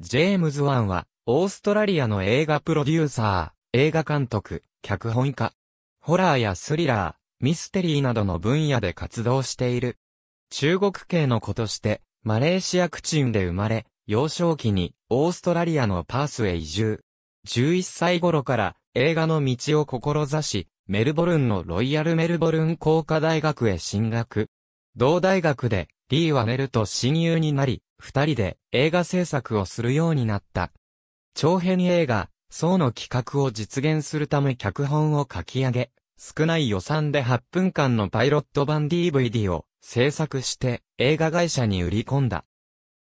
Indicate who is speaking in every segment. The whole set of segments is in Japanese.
Speaker 1: ジェームズ・ワンは、オーストラリアの映画プロデューサー、映画監督、脚本家。ホラーやスリラー、ミステリーなどの分野で活動している。中国系の子として、マレーシアクチンで生まれ、幼少期にオーストラリアのパースへ移住。11歳頃から映画の道を志し、メルボルンのロイヤルメルボルン工科大学へ進学。同大学でリーはネルと親友になり、二人で映画制作をするようになった。長編映画、層の企画を実現するため脚本を書き上げ、少ない予算で8分間のパイロット版 DVD を制作して映画会社に売り込んだ。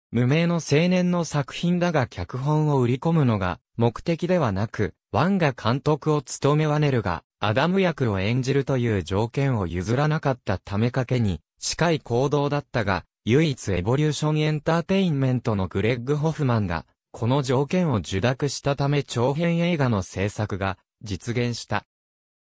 Speaker 1: 無名の青年の作品だが脚本を売り込むのが目的ではなく、ワンが監督を務めワネルが、アダム役を演じるという条件を譲らなかったためかけに、近い行動だったが、唯一エボリューションエンターテインメントのグレッグ・ホフマンが、この条件を受諾したため長編映画の制作が実現した。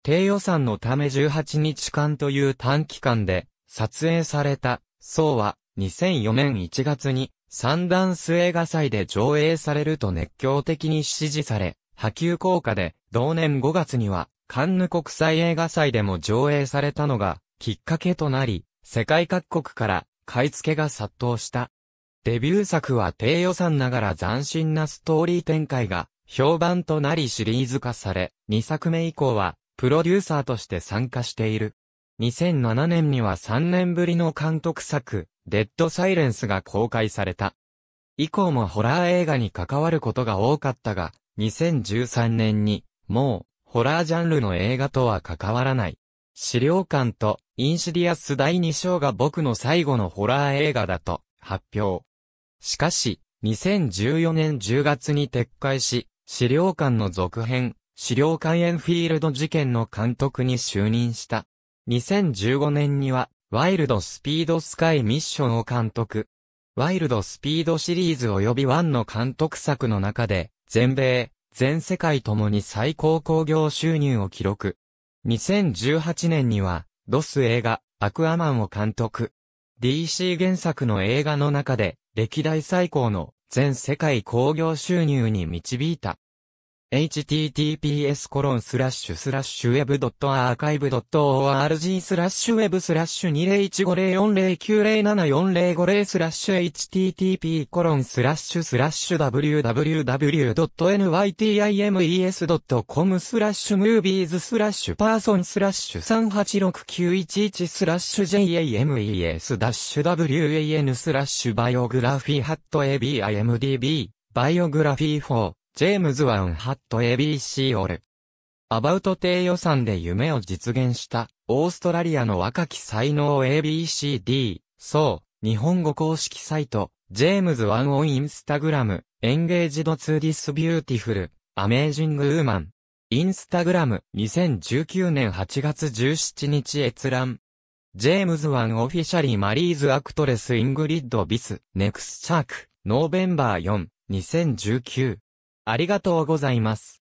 Speaker 1: 低予算のため18日間という短期間で撮影された、そうは2004年1月にサンダンス映画祭で上映されると熱狂的に支持され、波及効果で、同年5月には、カンヌ国際映画祭でも上映されたのが、きっかけとなり、世界各国から買い付けが殺到した。デビュー作は低予算ながら斬新なストーリー展開が評判となりシリーズ化され、2作目以降はプロデューサーとして参加している。2007年には3年ぶりの監督作、デッドサイレンスが公開された。以降もホラー映画に関わることが多かったが、2013年に、もう、ホラージャンルの映画とは関わらない。資料館と、インシディアス第2章が僕の最後のホラー映画だと、発表。しかし、2014年10月に撤回し、資料館の続編、資料館エンフィールド事件の監督に就任した。2015年には、ワイルドスピードスカイミッションを監督。ワイルドスピードシリーズ及びワンの監督作の中で、全米、全世界ともに最高興行収入を記録。2018年には、ドス映画、アクアマンを監督。DC 原作の映画の中で、歴代最高の全世界興行収入に導いた。https コロンスラッシュスラッシュウェブドットアーカイブドット org スラッシュウェブスラッシュ2015040974050スラッシュ http コロンスラッシュスラッシュ www.nytimes.com スラッシュムービーズスラッシュパーソンスラッシュ386911スラッシュ james ダッシュ wan スラッシュバイオグラフィーハット abimdb バイオグラフィー4ジェームズ・ワン・ハット ABC オル。アバウト低予算で夢を実現した、オーストラリアの若き才能 ABCD、そう、日本語公式サイト、ジェームズ・ワン・オン・インスタグラム、エンゲージド・ツー・ディス・ビューティフル、アメージング・ウーマン。インスタグラム、2019年8月17日閲覧。ジェームズ・ワン・オフィシャリー・マリーズ・アクトレス・イングリッド・ビス、ネクス・チャーク、ノーベンバー4、2019。ありがとうございます。